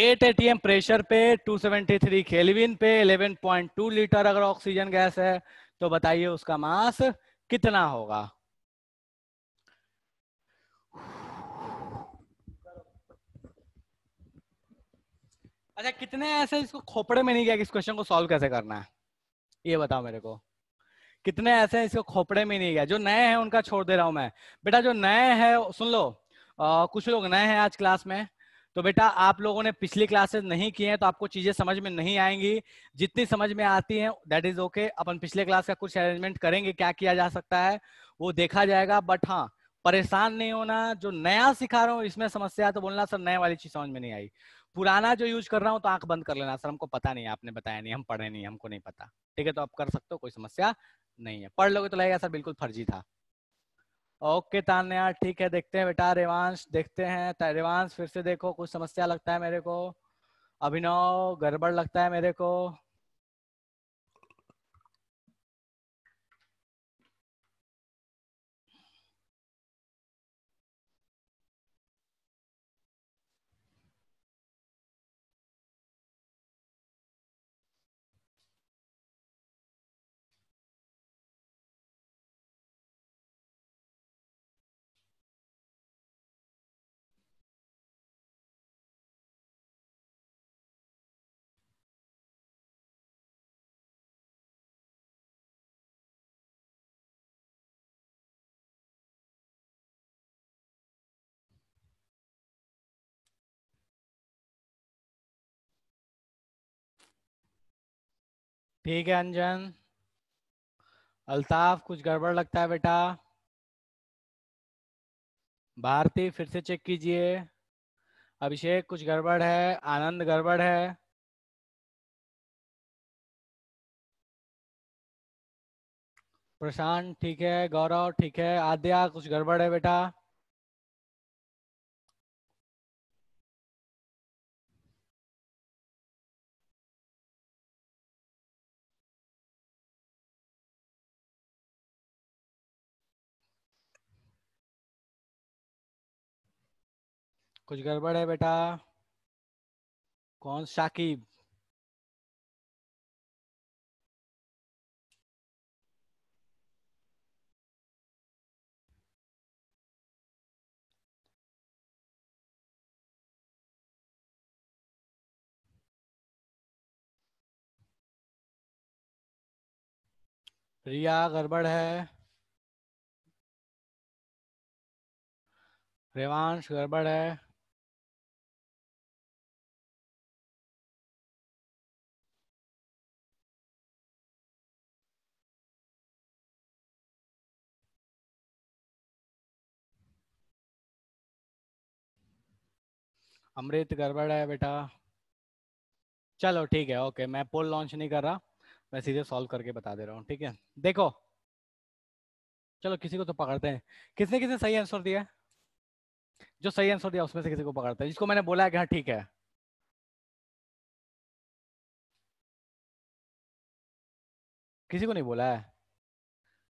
Speaker 1: एट एटीएम प्रेशर पे 273 खेलविन पे 11.2 लीटर अगर ऑक्सीजन गैस है तो बताइए उसका मास कितना होगा अच्छा कितने ऐसे इसको खोपड़े में नहीं गया कि इस क्वेश्चन को सॉल्व कैसे करना है ये बताओ मेरे को कितने ऐसे इसको खोपड़े में नहीं गया जो नए हैं उनका छोड़ दे रहा हूं मैं बेटा जो नए हैं सुन लो आ, कुछ लोग नए हैं आज क्लास में तो बेटा आप लोगों ने पिछली क्लासेस नहीं किए हैं तो आपको चीजें समझ में नहीं आएंगी जितनी समझ में आती हैं दैट इज ओके अपन पिछले क्लास का कुछ अरेंजमेंट करेंगे क्या किया जा सकता है वो देखा जाएगा बट हाँ परेशान नहीं होना जो नया सिखा रहा हूँ इसमें समस्या तो बोलना सर नए वाली चीज समझ में नहीं आई पुराना जो यूज कर रहा हूँ तो आंख बंद कर लेना सर हमको पता नहीं आपने बताया नहीं हम पढ़े नहीं हमको नहीं पता ठीक है तो आप कर सकते हो कोई समस्या नहीं है पढ़ लोगे तो लगेगा सर बिल्कुल फर्जी था ओके तान्या ठीक है देखते हैं बेटा रेवांश देखते हैं रेवांश फिर से देखो कुछ समस्या लगता है मेरे को अभिनव गड़बड़ लगता है मेरे को ठीक है अंजन अल्ताफ कुछ गड़बड़ लगता है बेटा भारती फिर से चेक कीजिए
Speaker 2: अभिषेक कुछ गड़बड़ है आनंद गड़बड़ है प्रशांत ठीक है गौरव ठीक है आद्या कुछ गड़बड़ है बेटा कुछ गड़बड़ है बेटा कौन साकिब रिया गड़बड़ है रेवांश गड़बड़ है
Speaker 1: अमृत गड़बड़ है बेटा चलो ठीक है ओके मैं पोल लॉन्च नहीं कर रहा मैं सीधे सॉल्व करके बता दे रहा हूँ ठीक है देखो चलो किसी को तो पकड़ते हैं किसने किसने सही आंसर दिया जो सही आंसर दिया उसमें से किसी को पकड़ते हैं जिसको मैंने बोला है कि हाँ ठीक है
Speaker 2: किसी को नहीं बोला है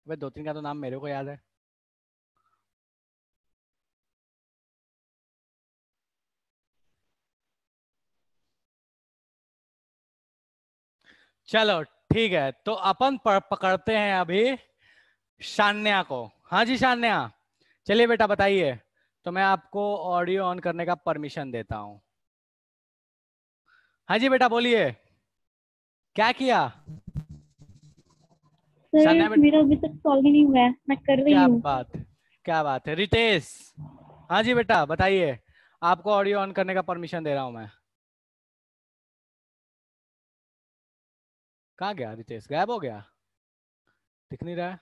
Speaker 2: भाई दो तीन का तो नाम मेरे को याद है
Speaker 1: चलो ठीक है तो अपन पकड़ते हैं अभी शान्या को हाँ जी शान्या चलिए बेटा बताइए तो मैं आपको ऑडियो ऑन करने का परमिशन देता हूँ हाँ जी बेटा बोलिए क्या किया क्या बात है रितेश हाँ जी बेटा बताइए आपको ऑडियो ऑन करने का परमिशन दे रहा हूँ मैं
Speaker 2: कहा गया रितेश गायब हो गया दिख नहीं रहा है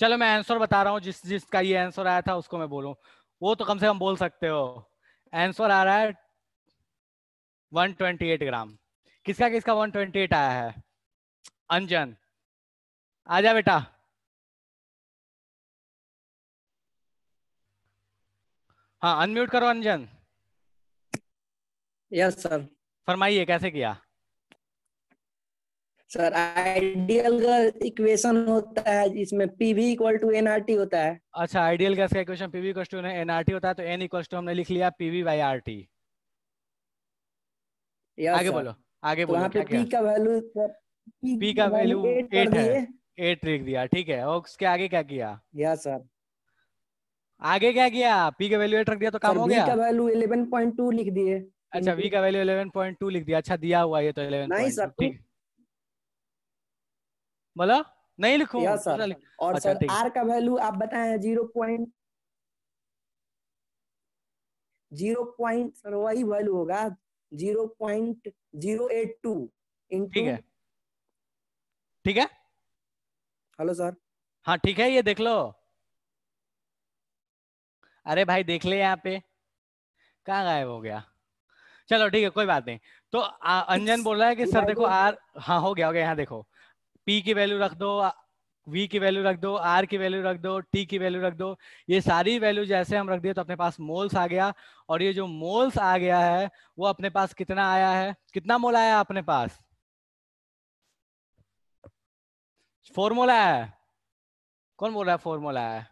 Speaker 1: चलो मैं आंसर बता रहा हूं जिस जिसका ये आंसर आया था उसको मैं बोलू वो तो कम से कम बोल सकते हो आंसर आ रहा है 128 ग्राम किसका किसका 128 आया है अंजन आजा बेटा हाँ अनम्यूट करो अंजन यस सर फरमाइए कैसे किया सर आइडियल का इक्वेशन होता है जिसमें P V equal to N R T होता है अच्छा आइडियल गैस का equation PV equal to N R T होता है तो एन इक्वल टू हमने लिख लिया P V by R T आगे बोलो आगे तो बोलो पे पी
Speaker 2: का वैल्यू पी का वैल्यू एट है
Speaker 1: एट लिख दिया ठीक है और उसके आगे क्या किया या सर आगे क्या किया पी का वैल्यू एट रख दिया तो काम हो गया का वैल्यू इलेवन पॉइंट टू लिख दिए अच्छा वी का वैल्यू 11.2 लिख दिया अच्छा दिया हुआ ये तो 11.2 नहीं सर ठीक मतलब नहीं लिखो सर अच्छा, और अच्छा, सर आर का वैल्यू आप बताएं zero point zero point sir वही वैल्यू होगा zero point zero eight two ठीक है ठीक है हेलो सर हाँ ठीक है ये देख लो अरे भाई देख ले यहाँ पे कहाँ गायब हो गया चलो ठीक है कोई बात नहीं तो अंजन बोल रहा है कि सर देखो आर हाँ हो गया हो गया यहाँ देखो पी की वैल्यू रख दो वी की वैल्यू रख दो आर की वैल्यू रख दो टी की वैल्यू रख दो ये सारी वैल्यू जैसे हम रख दिए तो अपने पास मोल्स आ गया और ये जो मोल्स आ गया है वो अपने पास कितना आया है कितना मोल आया अपने पास
Speaker 2: फॉर्मूला है कौन बोल रहा है फॉर्मूला है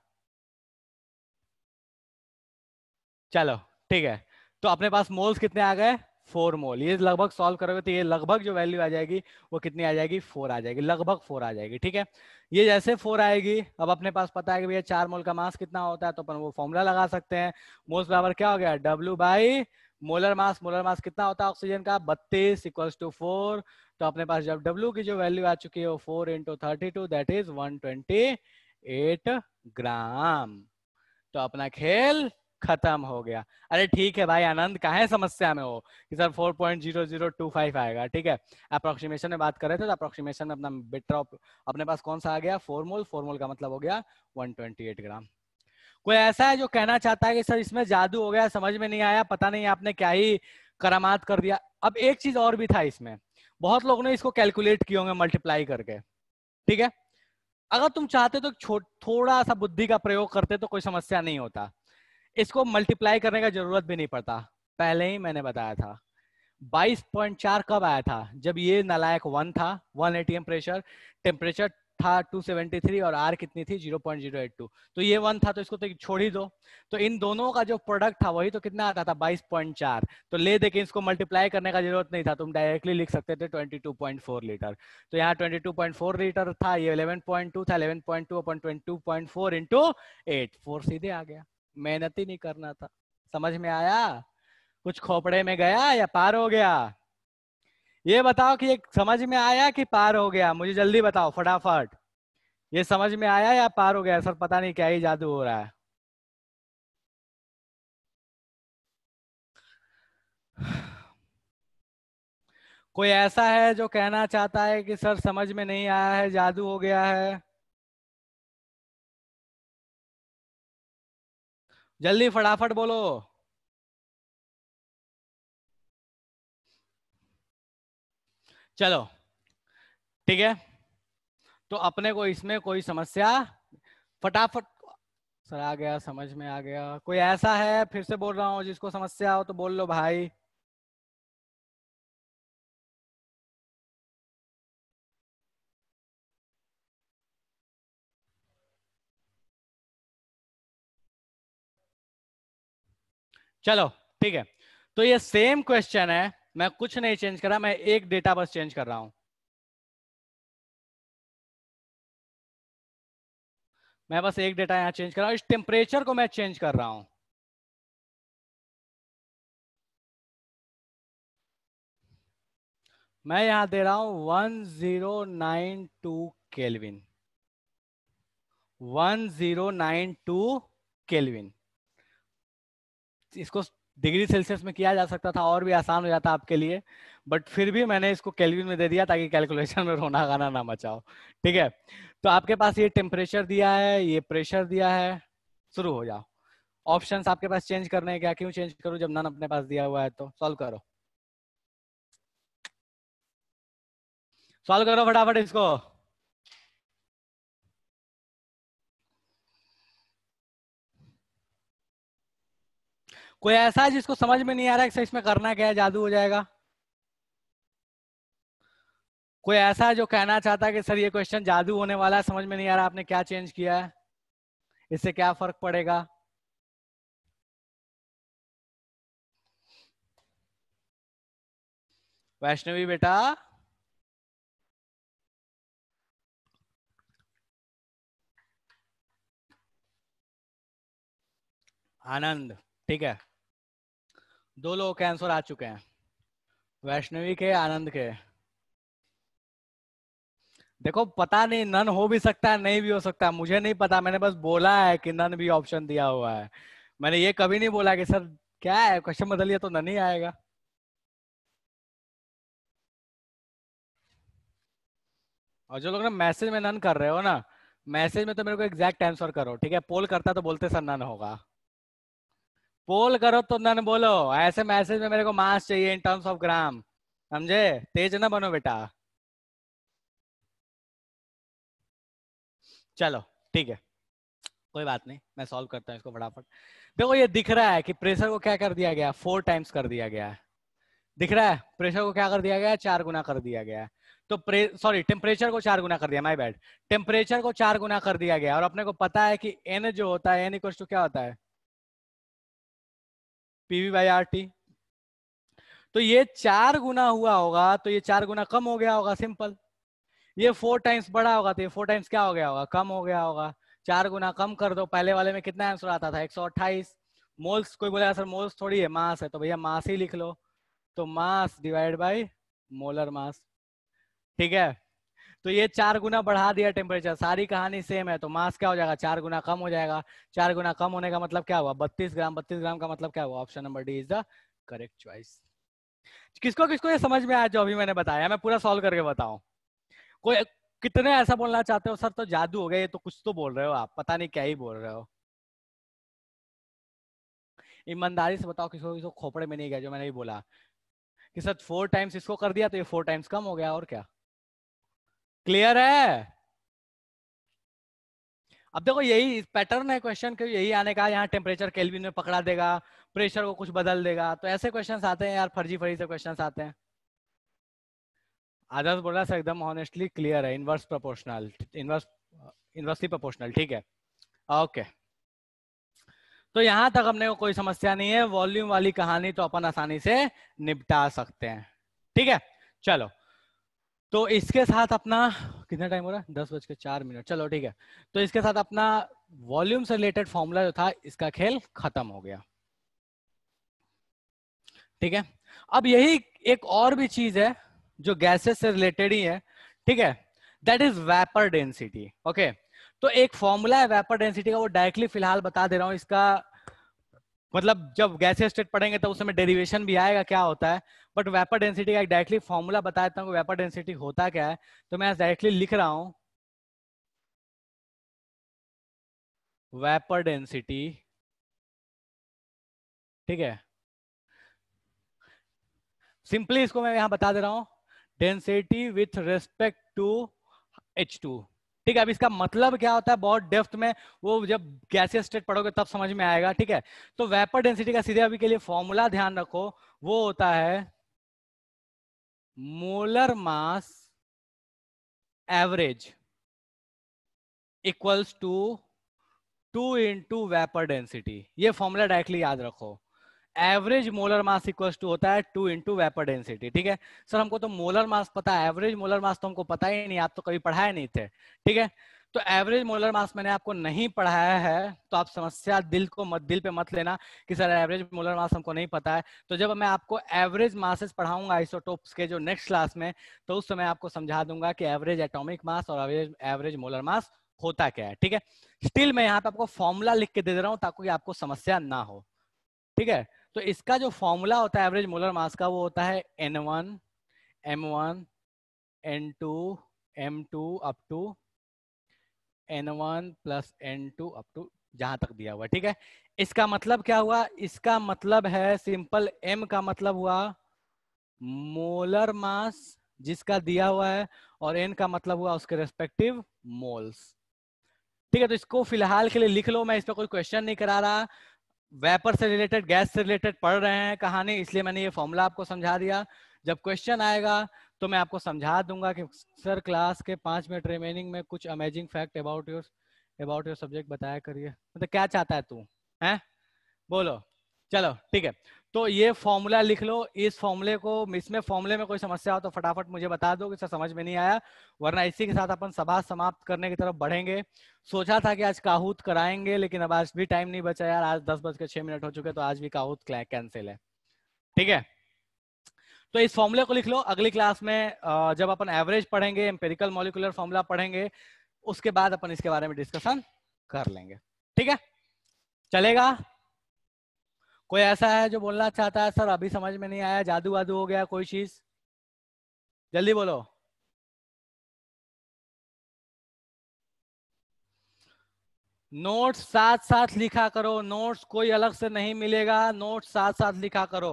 Speaker 1: चलो ठीक है तो अपने पास मोल्स कितने आ गए फोर मोल ये लगभग सॉल्व करोगे तो ये लगभग जो वैल्यू आ जाएगी वो कितनी आ जाएगी फोर आ जाएगी लगभग फोर आ जाएगी ठीक है ये जैसे फोर आएगी अब अपने पास पता है कि भैया चार मोल का मास कितना होता है तो अपन वो फॉर्मूला लगा सकते हैं मोल्स बराबर क्या हो गया W by molar mass molar mass कितना होता है ऑक्सीजन का बत्तीस इक्वल्स टू फोर तो अपने पास जब डब्ल्यू की जो वैल्यू आ चुकी है वो four into thirty two that is one twenty eight gram तो अपना खेल खत्म हो गया अरे ठीक है भाई आनंद कहा समस्या में हो कि सर 4.0025 आएगा ठीक है अप्रोक्सीमेशन में बात कर रहे थे तो अप्रोक्सीमेशन अपना बिट्रॉप अपने पास कौन सा आ गया फॉर्मूल फॉर्मूल का मतलब हो गया 128 ग्राम कोई ऐसा है जो कहना चाहता है कि सर इसमें जादू हो गया समझ में नहीं आया पता नहीं आपने क्या ही करामात कर दिया अब एक चीज और भी था इसमें बहुत लोगों ने इसको कैलकुलेट किए होंगे मल्टीप्लाई करके ठीक है अगर तुम चाहते तो थोड़ा सा बुद्धि का प्रयोग करते तो कोई समस्या नहीं होता इसको मल्टीप्लाई करने का जरूरत भी नहीं पड़ता पहले ही मैंने बताया था 22.4 कब आया था जब ये नलायक वन था वन एटीएम प्रेशर टेम्परेचर था 273 और आर कितनी थी 0.082 तो ये वन था तो इसको तो छोड़ ही दो तो इन दोनों का जो प्रोडक्ट था वही तो कितना आता था 22.4 तो ले दे इसको मल्टीप्लाई करने का जरूरत नहीं था तुम डायरेक्टली लिख सकते थे 22.4 लीटर तो यहाँ 22.4 लीटर था ये 11.2 था 11.2 point two into eight four सीधे आ गया मेहनत ही नहीं करना था समझ में आया कुछ खोपड़े में गया या पार हो गया ये बताओ कि ये समझ में आया कि पार हो गया मुझे जल्दी बताओ फटाफट ये समझ में आया या पार हो गया सर पता नहीं क्या ही जादू हो रहा है कोई ऐसा है जो कहना चाहता है कि सर समझ में नहीं आया है जादू
Speaker 2: हो गया है जल्दी फटाफट बोलो
Speaker 1: चलो ठीक है तो अपने को इसमें कोई समस्या फटाफट सर आ गया समझ में आ गया कोई ऐसा है फिर से बोल रहा हूँ जिसको समस्या हो तो बोल लो भाई चलो ठीक है तो ये सेम क्वेश्चन है मैं कुछ नहीं चेंज करा मैं एक डेटा बस चेंज कर रहा हूं
Speaker 2: मैं बस एक डेटा यहां चेंज कर रहा हूं इस टेम्परेचर को मैं चेंज कर रहा हूं
Speaker 1: मैं यहां दे रहा हूं one zero nine two kelvin one zero nine two kelvin इसको डिग्री सेल्सियस में किया जा सकता था और भी आसान हो जाता आपके लिए बट फिर भी मैंने इसको कैलविन में दे दिया ताकि कैलकुलेशन में रोना गाना ना मचाओ ठीक है तो आपके पास ये टेम्परेचर दिया है ये प्रेशर दिया है शुरू हो जाओ ऑप्शंस आपके पास चेंज करने हैं क्या क्यों चेंज करूं जब नन अपने पास दिया हुआ है तो सॉल्व करो सॉल्व करो फटाफट इसको कोई ऐसा जिसको समझ में नहीं आ रहा है इसमें करना क्या है जादू हो जाएगा कोई ऐसा जो कहना चाहता है कि सर ये क्वेश्चन जादू होने वाला है समझ में नहीं आ रहा आपने क्या चेंज किया है इससे क्या फर्क पड़ेगा
Speaker 2: वैष्णवी बेटा
Speaker 1: आनंद ठीक है दो लोगों के आंसर आ चुके हैं वैष्णवी के आनंद के देखो पता नहीं नन हो भी सकता है नहीं भी हो सकता मुझे नहीं पता मैंने बस बोला है कि नन भी ऑप्शन दिया हुआ है मैंने ये कभी नहीं बोला कि सर क्या है क्वेश्चन बदलिए तो नन ही आएगा और जो लोग ना मैसेज में नन कर रहे हो ना मैसेज में तो मेरे को एग्जैक्ट आंसर करो ठीक है पोल करता तो बोलते सर नन होगा पोल करो तो ना बोलो ऐसे मैसेज में मेरे को मास चाहिए इन टर्म्स ऑफ ग्राम समझे तेज ना बनो बेटा चलो ठीक है कोई बात नहीं मैं सॉल्व करता हूँ इसको फटाफट देखो ये दिख रहा है कि प्रेशर को क्या कर दिया गया फोर टाइम्स कर दिया गया है दिख रहा है प्रेशर को क्या कर दिया गया चार गुना कर दिया गया है तो सॉरी टेम्परेचर को चार गुना कर दिया माई बैड टेम्परेचर को चार गुना कर दिया गया और अपने को पता है कि एन जो होता है एन इक्वल टू क्या होता है पीवी बाई आर टी तो ये चार गुना हुआ होगा तो ये चार गुना कम हो गया होगा सिंपल ये फोर टाइम्स बड़ा होगा तो ये फोर टाइम्स क्या हो गया होगा कम हो गया होगा चार गुना कम कर दो पहले वाले में कितना आंसर आता था एक सौ अट्ठाईस मोल्स कोई बोला सर मोल्स थोड़ी है मास है तो भैया मास ही लिख लो तो mass divide by molar mass ठीक है तो ये चार गुना बढ़ा दिया टेम्परेचर सारी कहानी सेम है तो मास क्या हो जाएगा चार गुना कम हो जाएगा चार गुना कम होने का मतलब क्या हुआ बत्तीस ग्राम बत्तीस ग्राम का मतलब क्या हुआ option number D is the correct choice किसको किसको ये समझ में आया जो अभी मैंने बताया मैं पूरा सॉल्व करके बताऊं कोई कितने ऐसा बोलना चाहते हो सर तो जादू हो गया ये तो कुछ तो बोल रहे हो आप पता नहीं क्या ही बोल रहे हो ईमानदारी से बताओ किसको किसको खोपड़े में नहीं गया जो मैंने भी बोला कि सर फोर टाइम्स इसको कर दिया तो ये फोर टाइम्स कम हो गया और क्या क्लियर है अब देखो यही पैटर्न है क्वेश्चन क्यों यही आने का यहाँ टेम्परेचर केल्विन में पकड़ा देगा प्रेशर को कुछ बदल देगा तो ऐसे क्वेश्चंस आते हैं यार फर्जी फर्जी से क्वेश्चंस आते हैं आदर्श बोल रहा सर एकदम ऑनेस्टली क्लियर है inverse proportional inverse inversely proportional ठीक है ओके तो यहां तक हमने को कोई समस्या नहीं है वॉल्यूम वाली कहानी तो अपन आसानी से निपटा सकते हैं ठीक है चलो तो इसके साथ अपना कितना टाइम हो रहा है दस बज के चार मिनट चलो ठीक है तो इसके साथ अपना वॉल्यूम से रिलेटेड फॉर्मूला जो था इसका खेल खत्म हो गया ठीक है अब यही एक और भी चीज है जो गैसेस से रिलेटेड ही है ठीक है that is vapour density okay तो एक फॉर्मूला है वेपर डेंसिटी का वो डायरेक्टली फिलहाल बता दे रहा हूं इसका मतलब जब गैसे स्टेट पढ़ेंगे तो उस समय डेरिवेशन भी आएगा क्या होता है बट वेपर डेंसिटी का एक डायरेक्टली फॉर्मूला बता देता हूँ वेपर डेंसिटी होता क्या है तो मैं डायरेक्टली लिख रहा हूं वेपर डेंसिटी ठीक है सिंपली इसको मैं यहां बता दे रहा हूं density with respect to H two ठीक है अब इसका मतलब क्या होता है बहुत डेफ्थ में वो जब गैसियस स्टेट पढ़ोगे तब समझ में आएगा ठीक है तो वेपर डेंसिटी का सीधे अभी के लिए फॉर्मूला ध्यान रखो वो होता है molar mass average equals to two into vapour density ये फॉर्मूला डायरेक्टली याद रखो average molar mass equal to होता है टू इंटू वेपर डेंसिटी ठीक है सर हमको तो मोलर मास पता है एवरेज मोलर मास तो हमको पता ही नहीं आप तो कभी पढ़ाए नहीं थे ठीक है तो एवरेज मोलर मास मैंने आपको नहीं पढ़ाया है तो आप समस्या दिल को मत दिल पे मत लेना कि सर एवरेज मोलर मास हमको नहीं पता है तो जब मैं आपको एवरेज मासेस पढ़ाऊंगा आइसोटोप्स के जो नेक्स्ट क्लास में तो उस समय आपको समझा दूंगा कि एवरेज एटॉमिक मास और एवरेज एवरेज मोलर मास होता क्या है ठीक है स्टिल मैं यहाँ पे आपको फॉर्मूला लिख के दे दे रहा हूँ ताकि आपको समस्या ना हो ठीक है तो इसका जो फॉर्मूला होता है एवरेज मोलर मास का वो होता है N one M one N two M two up to N one plus N two up to जहां तक दिया हुआ ठीक है इसका मतलब क्या हुआ इसका मतलब है सिंपल एम का मतलब हुआ मोलर मास जिसका दिया हुआ है और एन का मतलब हुआ उसके रेस्पेक्टिव मोल्स ठीक है तो इसको फिलहाल के लिए लिख लो मैं इस पर कोई क्वेश्चन नहीं करा रहा वेपर से रिलेटेड गैस से रिलेटेड पढ़ रहे हैं कहानी इसलिए मैंने ये फॉर्मूला आपको समझा दिया जब क्वेश्चन आएगा तो मैं आपको समझा दूंगा कि सर क्लास के पांच मिनट रिमेनिंग में कुछ amazing fact about your about your subject बताया करिए मतलब क्या चाहता है तू है बोलो चलो ठीक है तो ये फॉर्मूला लिख लो इस फॉर्मूले को इसमें फॉर्मूले में कोई समस्या हो तो फटाफट मुझे बता दो कि सर समझ में नहीं आया वरना इसी के साथ अपन सभा समाप्त करने की तरफ बढ़ेंगे सोचा था कि आज काहूत कराएंगे लेकिन अब आज भी टाइम नहीं बचा यार आज दस बज के छह मिनट हो चुके तो आज भी काहूत कैंसिल है ठीक है तो इस फॉर्मूले को लिख लो अगली क्लास में जब अपन एवरेज पढ़ेंगे एम्पेरिकल मोलिकुलर फॉर्मूला पढ़ेंगे उसके बाद अपन इसके बारे में डिस्कशन कर लेंगे ठीक है चलेगा कोई ऐसा है जो बोलना चाहता है सर अभी समझ में नहीं आया जादू वादू हो गया कोई
Speaker 2: चीज जल्दी बोलो
Speaker 1: नोट्स साथ साथ लिखा करो नोट्स कोई अलग से नहीं मिलेगा नोट्स साथ साथ लिखा करो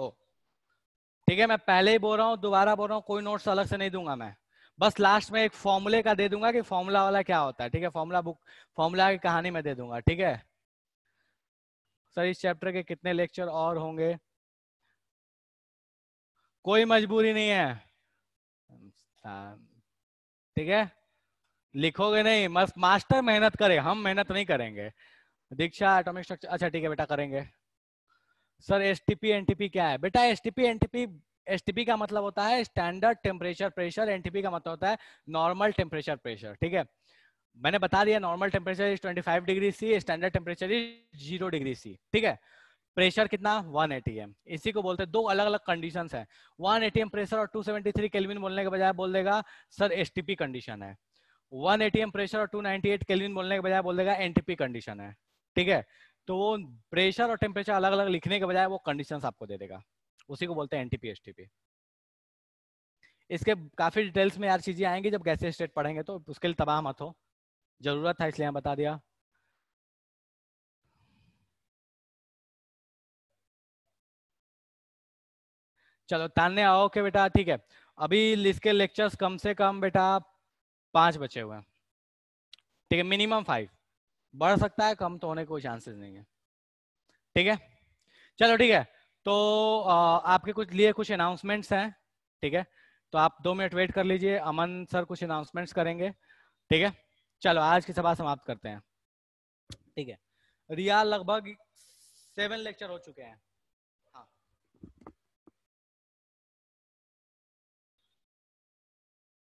Speaker 1: ठीक है मैं पहले ही बोल रहा हूँ दोबारा बोल रहा हूँ कोई नोट्स अलग से नहीं दूंगा मैं बस लास्ट में एक फॉर्मूले का दे दूंगा कि फॉर्मूला वाला क्या होता है ठीक है फॉर्मूला बुक फॉर्मूला की कहानी में दे दूंगा ठीक है सर इस चैप्टर के कितने लेक्चर और होंगे कोई मजबूरी नहीं है ठीक है लिखोगे नहीं मस्त मास्टर मेहनत करे हम मेहनत नहीं करेंगे दीक्षा एटॉमिक स्ट्रक्चर अच्छा ठीक है बेटा करेंगे सर एस टी एनटीपी क्या है बेटा एस टीपी एनटीपी एसटीपी का मतलब होता है स्टैंडर्ड टेम्परेचर प्रेशर एनटीपी का मतलब होता है नॉर्मल टेम्परेचर प्रेशर ठीक है मैंने बता दिया normal temperature is 25 degree C standard temperature is zero degree C ठीक है प्रेशर कितना 1 एटीएम इसी को बोलते हैं दो अलग अलग कंडीशंस हैं 1 एटीएम प्रेशर और 273 केल्विन बोलने के बजाय बोल देगा सर एसटीपी कंडीशन है 1 एटीएम प्रेशर और 298 केलविन बोलने के बजाय बोल देगा एनटीपी कंडीशन है ठीक है तो वो प्रेशर और टेम्परेचर अलग अलग लिखने के बजाय वो कंडीशन आपको दे देगा उसी को बोलते हैं एनटीपी एसटीपी इसके काफी डिटेल्स में यार चीजें आएंगी जब गैसे स्टेट पढ़ेंगे तो उसके लिए तबाह मत हो जरूरत था इसलिए यहाँ बता दिया चलो तानने आओ के बेटा ठीक है अभी इसके लेक्चर्स कम से कम बेटा पांच बचे हुए हैं ठीक है मिनिमम फाइव बढ़ सकता है कम तो होने कोई चांसेस नहीं है ठीक है चलो ठीक है तो आ, आपके कुछ लिए कुछ अनाउंसमेंट्स हैं ठीक है तो आप दो मिनट वेट कर लीजिए अमन सर कुछ अनाउंसमेंट्स करेंगे ठीक है चलो आज की सभा समाप्त करते हैं ठीक है रिया लगभग सेवन लेक्चर हो चुके हैं